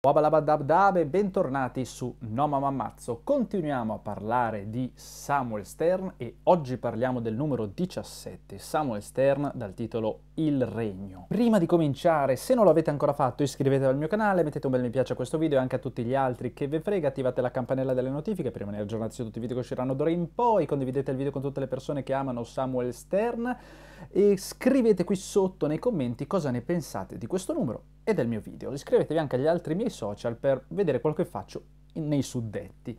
Wabalabadabdab e bentornati su No Mamma Ammazzo. Continuiamo a parlare di Samuel Stern e oggi parliamo del numero 17, Samuel Stern dal titolo Il Regno. Prima di cominciare, se non l'avete ancora fatto, iscrivetevi al mio canale, mettete un bel mi piace a questo video e anche a tutti gli altri che ve frega, attivate la campanella delle notifiche per rimanere aggiornati su tutti i video che usciranno d'ora in poi, condividete il video con tutte le persone che amano Samuel Stern e scrivete qui sotto nei commenti cosa ne pensate di questo numero e del mio video. Iscrivetevi anche agli altri miei social per vedere quello che faccio nei suddetti.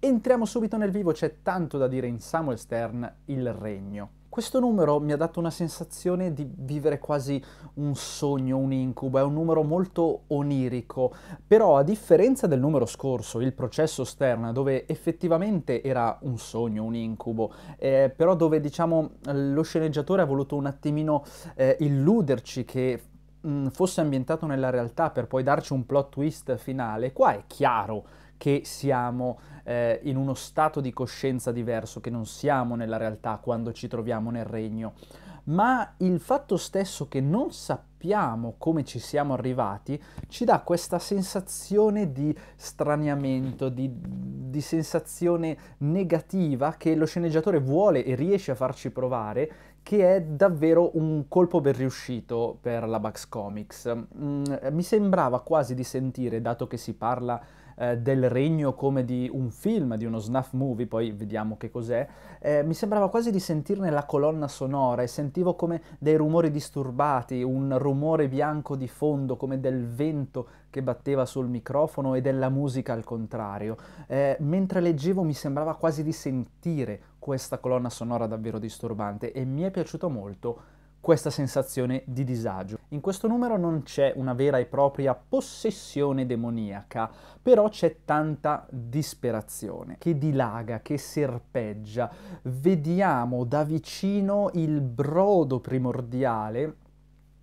Entriamo subito nel vivo, c'è tanto da dire in Samuel Stern, il regno questo numero mi ha dato una sensazione di vivere quasi un sogno, un incubo, è un numero molto onirico, però a differenza del numero scorso, il processo Stern, dove effettivamente era un sogno, un incubo, eh, però dove diciamo lo sceneggiatore ha voluto un attimino eh, illuderci che mh, mm, fosse ambientato nella realtà per poi darci un plot twist finale, qua è chiaro che siamo eh, in uno stato di coscienza diverso, che non siamo nella realtà quando ci troviamo nel regno, ma il fatto stesso che non sappiamo come ci siamo arrivati ci dà questa sensazione di straniamento, di, di sensazione negativa che lo sceneggiatore vuole e riesce a farci provare che è davvero un colpo ben riuscito per la Bugs Comics. Mm, mi sembrava quasi di sentire, dato che si parla eh, del regno come di un film, di uno snuff movie, poi vediamo che cos'è, eh, mi sembrava quasi di sentirne la colonna sonora e sentivo come dei rumori disturbati, un rumore bianco di fondo, come del vento che batteva sul microfono e della musica al contrario. Eh, mentre leggevo mi sembrava quasi di sentire questa colonna sonora davvero disturbante e mi è piaciuto molto questa sensazione di disagio. In questo numero non c'è una vera e propria possessione demoniaca, però c'è tanta disperazione che dilaga, che serpeggia. Vediamo da vicino il brodo primordiale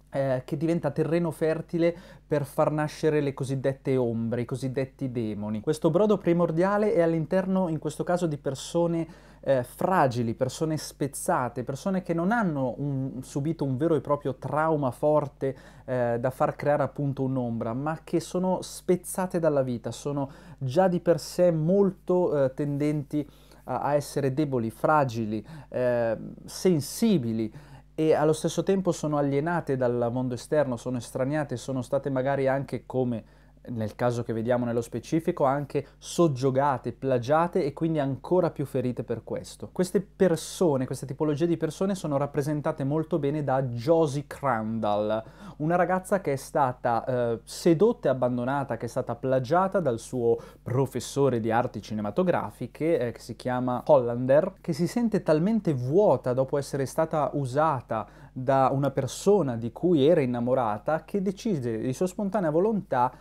eh, che diventa terreno fertile per far nascere le cosiddette ombre, i cosiddetti demoni. Questo brodo primordiale è all'interno, in questo caso, di persone eh, fragili, persone spezzate, persone che non hanno un, subito un vero e proprio trauma forte eh, da far creare appunto un'ombra, ma che sono spezzate dalla vita, sono già di per sé molto eh, tendenti a, a, essere deboli, fragili, eh, sensibili e allo stesso tempo sono alienate dal mondo esterno, sono estraniate, sono state magari anche come nel caso che vediamo nello specifico, anche soggiogate, plagiate e quindi ancora più ferite per questo. Queste persone, queste tipologie di persone sono rappresentate molto bene da Josie Crandall, una ragazza che è stata eh, sedotta e abbandonata, che è stata plagiata dal suo professore di arti cinematografiche, eh, che si chiama Hollander, che si sente talmente vuota dopo essere stata usata da una persona di cui era innamorata che decide di sua spontanea volontà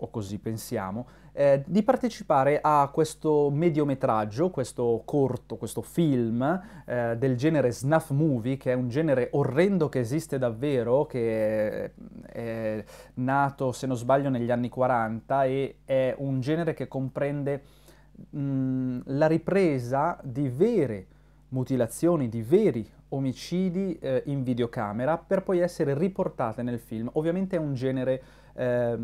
o così pensiamo, eh, di partecipare a questo mediometraggio, questo corto, questo film eh, del genere snuff movie, che è un genere orrendo che esiste davvero, che è, è nato, se non sbaglio, negli anni 40 e è un genere che comprende mh, la ripresa di vere mutilazioni, di veri omicidi eh, in videocamera per poi essere riportate nel film. Ovviamente è un genere... Eh,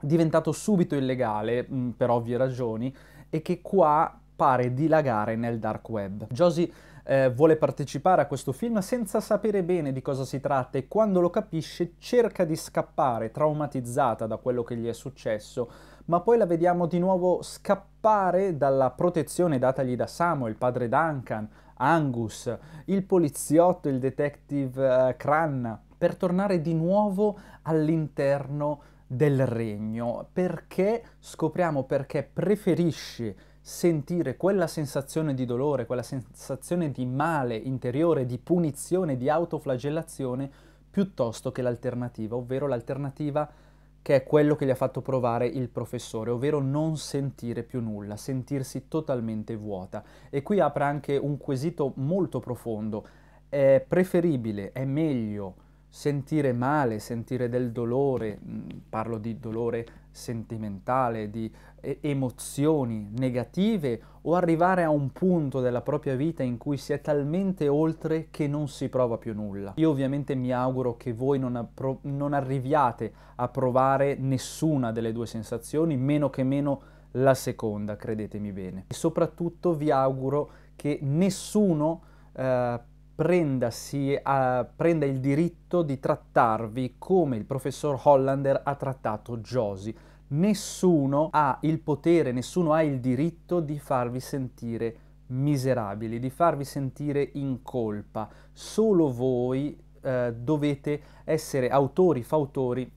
diventato subito illegale, mh, mm, per ovvie ragioni, e che qua pare dilagare nel dark web. Josie eh, vuole partecipare a questo film senza sapere bene di cosa si tratta e quando lo capisce cerca di scappare, traumatizzata da quello che gli è successo, ma poi la vediamo di nuovo scappare dalla protezione datagli da Samuel, padre Duncan, Angus, il poliziotto, il detective eh, Cranna, per tornare di nuovo all'interno del regno, perché scopriamo perché preferisce sentire quella sensazione di dolore, quella sensazione di male interiore, di punizione, di autoflagellazione, piuttosto che l'alternativa, ovvero l'alternativa che è quello che gli ha fatto provare il professore, ovvero non sentire più nulla, sentirsi totalmente vuota. E qui apre anche un quesito molto profondo. È preferibile, è meglio sentire male, sentire del dolore, mm, parlo di dolore sentimentale, di eh, emozioni negative o arrivare a un punto della propria vita in cui si è talmente oltre che non si prova più nulla. Io ovviamente mi auguro che voi non, non arriviate a provare nessuna delle due sensazioni, meno che meno la seconda, credetemi bene. E soprattutto vi auguro che nessuno eh, prendasi, a, prenda il diritto di trattarvi come il professor Hollander ha trattato Josie. Nessuno ha il potere, nessuno ha il diritto di farvi sentire miserabili, di farvi sentire in colpa. Solo voi eh, dovete essere autori, fautori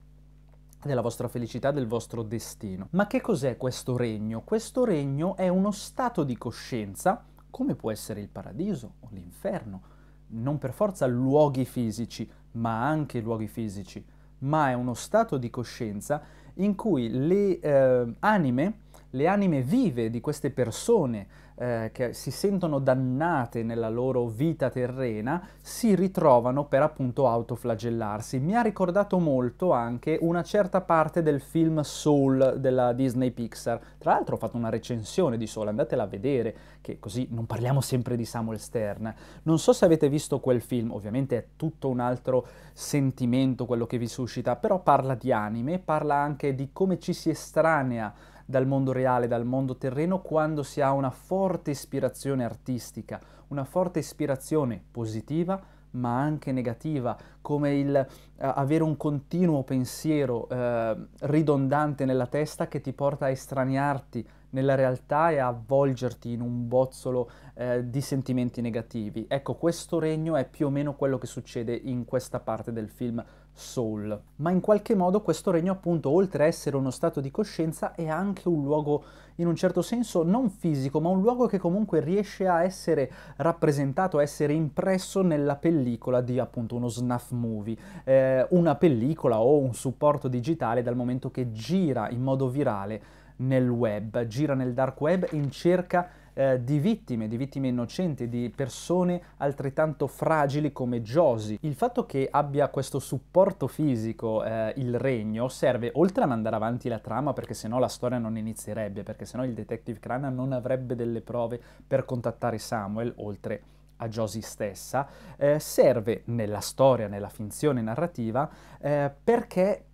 della vostra felicità, del vostro destino. Ma che cos'è questo regno? Questo regno è uno stato di coscienza, come può essere il paradiso o l'inferno non per forza luoghi fisici, ma anche luoghi fisici, ma è uno stato di coscienza in cui le eh, anime, le anime vive di queste persone, eh, che si sentono dannate nella loro vita terrena si ritrovano per appunto autoflagellarsi. Mi ha ricordato molto anche una certa parte del film Soul della Disney Pixar. Tra l'altro ho fatto una recensione di Soul, andatela a vedere, che così non parliamo sempre di Samuel Stern. Non so se avete visto quel film, ovviamente è tutto un altro sentimento quello che vi suscita, però parla di anime, parla anche di come ci si estranea dal mondo reale, dal mondo terreno, quando si ha una forte ispirazione artistica, una forte ispirazione positiva, ma anche negativa, come il eh, avere un continuo pensiero eh, ridondante nella testa che ti porta a estraniarti nella realtà e a avvolgerti in un bozzolo eh, di sentimenti negativi. Ecco, questo regno è più o meno quello che succede in questa parte del film soul. Ma in qualche modo questo regno appunto oltre a essere uno stato di coscienza è anche un luogo in un certo senso non fisico ma un luogo che comunque riesce a essere rappresentato, a essere impresso nella pellicola di appunto uno snuff movie, eh, una pellicola o un supporto digitale dal momento che gira in modo virale nel web, gira nel dark web in cerca di eh, di vittime, di vittime innocenti, di persone altrettanto fragili come Josie. Il fatto che abbia questo supporto fisico eh, il regno serve oltre a mandare avanti la trama perché sennò la storia non inizierebbe, perché sennò il detective Crana non avrebbe delle prove per contattare Samuel oltre a Josie stessa, eh, serve nella storia, nella finzione narrativa, eh, perché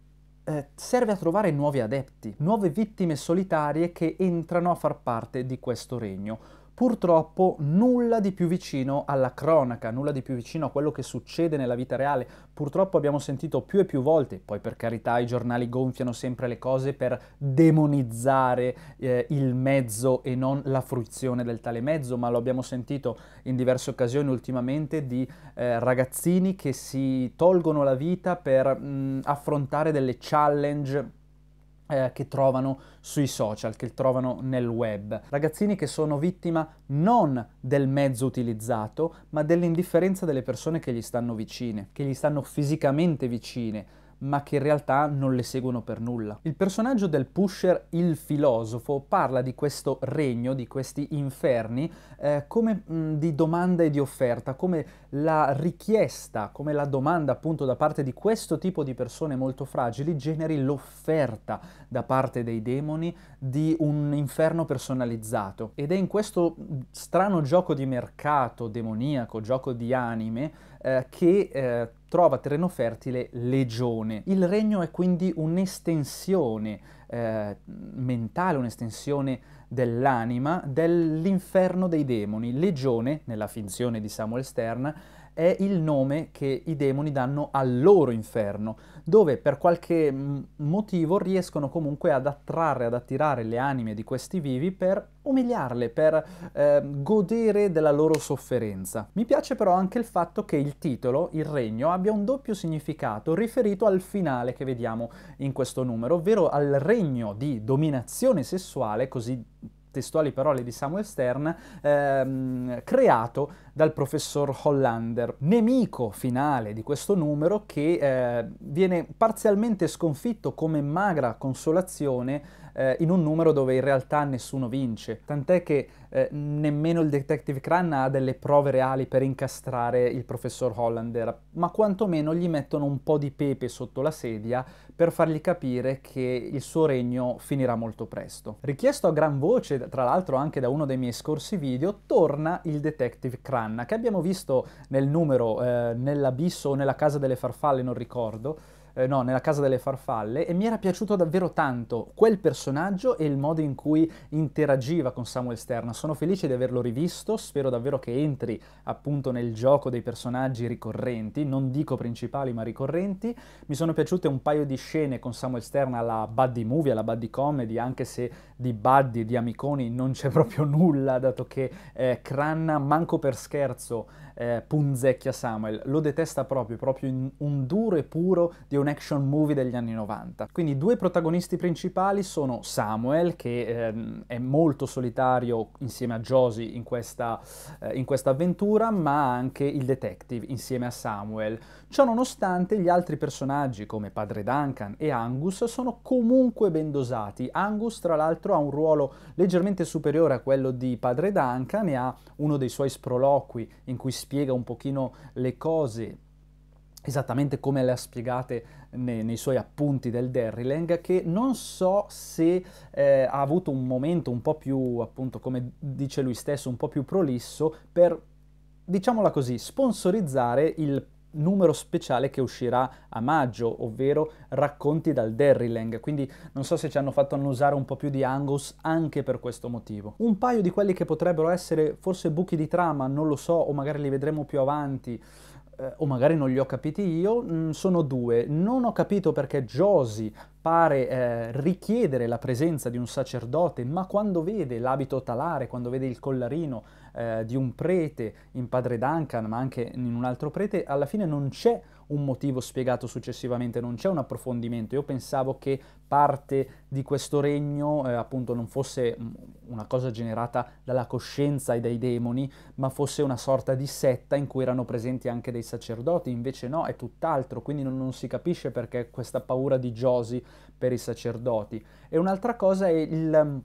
eh, serve a trovare nuovi adepti, nuove vittime solitarie che entrano a far parte di questo regno purtroppo nulla di più vicino alla cronaca, nulla di più vicino a quello che succede nella vita reale. Purtroppo abbiamo sentito più e più volte, poi per carità i giornali gonfiano sempre le cose per demonizzare eh, il mezzo e non la fruizione del tale mezzo, ma lo abbiamo sentito in diverse occasioni ultimamente di eh, ragazzini che si tolgono la vita per mh, mm, affrontare delle challenge eh, che trovano sui social, che trovano nel web. Ragazzini che sono vittima non del mezzo utilizzato, ma dell'indifferenza delle persone che gli stanno vicine, che gli stanno fisicamente vicine ma che in realtà non le seguono per nulla. Il personaggio del Pusher, il filosofo, parla di questo regno, di questi inferni, eh, come mh, di domanda e di offerta, come la richiesta, come la domanda appunto da parte di questo tipo di persone molto fragili generi l'offerta da parte dei demoni di un inferno personalizzato. Ed è in questo strano gioco di mercato demoniaco, gioco di anime, eh, che eh, trova terreno fertile legione. Il regno è quindi un'estensione eh, mentale, un'estensione dell'anima dell'inferno dei demoni. Legione, nella finzione di Samuel Stern, è il nome che i demoni danno al loro inferno, dove per qualche mm, motivo riescono comunque ad attrarre, ad attirare le anime di questi vivi per umiliarle, per eh, godere della loro sofferenza. Mi piace però anche il fatto che il titolo, il regno, abbia un doppio significato riferito al finale che vediamo in questo numero, ovvero al regno di dominazione sessuale, così testuali parole di Samuel Stern, ehm, creato dal professor Hollander, nemico finale di questo numero che eh, viene parzialmente sconfitto come magra consolazione eh, in un numero dove in realtà nessuno vince, tant'è che eh, nemmeno il detective Cran ha delle prove reali per incastrare il professor Hollander, ma quantomeno gli mettono un po' di pepe sotto la sedia per fargli capire che il suo regno finirà molto presto. Richiesto a gran voce, tra l'altro anche da uno dei miei scorsi video, torna il detective Cran Anna, che abbiamo visto nel numero, eh, nell'abisso o nella casa delle farfalle, non ricordo, eh, no, nella casa delle farfalle e mi era piaciuto davvero tanto quel personaggio e il modo in cui interagiva con Samuel Stern. Sono felice di averlo rivisto, spero davvero che entri appunto nel gioco dei personaggi ricorrenti, non dico principali ma ricorrenti. Mi sono piaciute un paio di scene con Samuel Stern alla buddy movie, alla buddy comedy, anche se di buddy, di amiconi non c'è proprio nulla, dato che eh, Cranna manco per scherzo eh, punzecchia Samuel, lo detesta proprio, proprio un duro e puro di un un action movie degli anni 90. Quindi i due protagonisti principali sono Samuel, che ehm, è molto solitario insieme a Josie in questa, eh, in questa avventura, ma anche il detective insieme a Samuel. Ciononostante gli altri personaggi come padre Duncan e Angus sono comunque ben dosati. Angus tra l'altro ha un ruolo leggermente superiore a quello di padre Duncan e ha uno dei suoi sproloqui in cui spiega un pochino le cose esattamente come le ha spiegate nei, nei, suoi appunti del Derrilang, che non so se eh, ha avuto un momento un po' più, appunto, come dice lui stesso, un po' più prolisso per, diciamola così, sponsorizzare il numero speciale che uscirà a maggio, ovvero racconti dal Derrylang, quindi non so se ci hanno fatto annusare un po' più di Angus anche per questo motivo. Un paio di quelli che potrebbero essere forse buchi di trama, non lo so, o magari li vedremo più avanti, eh, o magari non li ho capiti io, mh, mm, sono due. Non ho capito perché Josie pare eh, richiedere la presenza di un sacerdote, ma quando vede l'abito talare, quando vede il collarino eh, di un prete in padre Duncan, ma anche in un altro prete, alla fine non c'è un motivo spiegato successivamente, non c'è un approfondimento. Io pensavo che parte di questo regno eh, appunto non fosse una cosa generata dalla coscienza e dai demoni, ma fosse una sorta di setta in cui erano presenti anche dei sacerdoti, invece no, è tutt'altro, quindi non, non si capisce perché questa paura di Josi per i sacerdoti. E un'altra cosa è il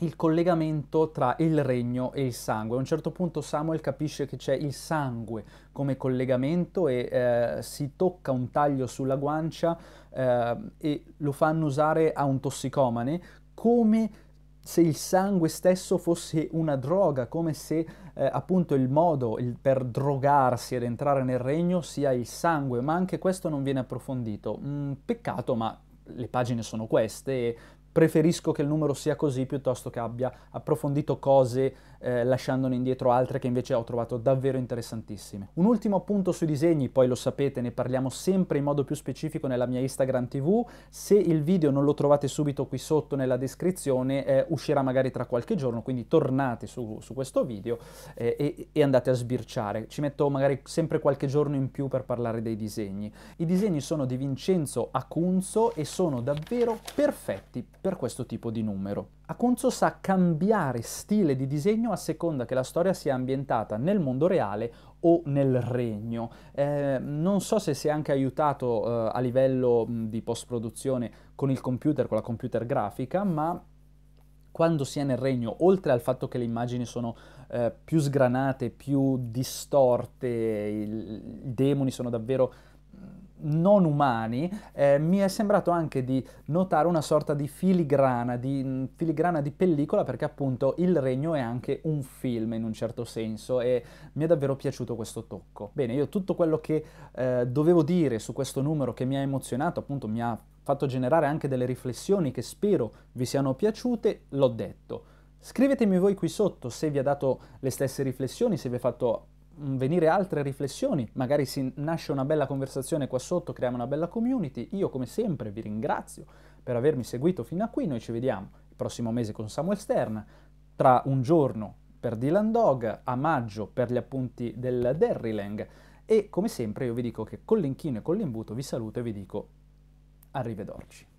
il collegamento tra il regno e il sangue. A un certo punto Samuel capisce che c'è il sangue come collegamento e eh, si tocca un taglio sulla guancia eh, e lo fanno usare a un tossicomane come se il sangue stesso fosse una droga, come se eh, appunto il modo il, per drogarsi ed entrare nel regno sia il sangue, ma anche questo non viene approfondito. Mm, peccato, ma le pagine sono queste e preferisco che il numero sia così piuttosto che abbia approfondito cose eh, lasciandone indietro altre che invece ho trovato davvero interessantissime. Un ultimo appunto sui disegni, poi lo sapete, ne parliamo sempre in modo più specifico nella mia Instagram TV, se il video non lo trovate subito qui sotto nella descrizione eh, uscirà magari tra qualche giorno, quindi tornate su, su questo video eh, e, e andate a sbirciare. Ci metto magari sempre qualche giorno in più per parlare dei disegni. I disegni sono di Vincenzo Acunzo e sono davvero perfetti per questo tipo di numero. Aconzo sa cambiare stile di disegno a seconda che la storia sia ambientata nel mondo reale o nel regno. Eh, non so se si è anche aiutato eh, a livello mh, di post-produzione con il computer, con la computer grafica, ma quando si è nel regno, oltre al fatto che le immagini sono eh, più sgranate, più distorte, il, i demoni sono davvero non umani, eh, mi è sembrato anche di notare una sorta di filigrana, di mh, mm, filigrana di pellicola, perché appunto Il Regno è anche un film in un certo senso e mi è davvero piaciuto questo tocco. Bene, io tutto quello che eh, dovevo dire su questo numero che mi ha emozionato, appunto mi ha fatto generare anche delle riflessioni che spero vi siano piaciute, l'ho detto. Scrivetemi voi qui sotto se vi ha dato le stesse riflessioni, se vi ha fatto Mm, venire altre riflessioni, magari si nasce una bella conversazione qua sotto, creiamo una bella community. Io come sempre vi ringrazio per avermi seguito fino a qui, noi ci vediamo il prossimo mese con Samuel Stern, tra un giorno per Dylan Dog, a maggio per gli appunti del Derrylang e come sempre io vi dico che con l'inchino e con l'imbuto vi saluto e vi dico arrivederci.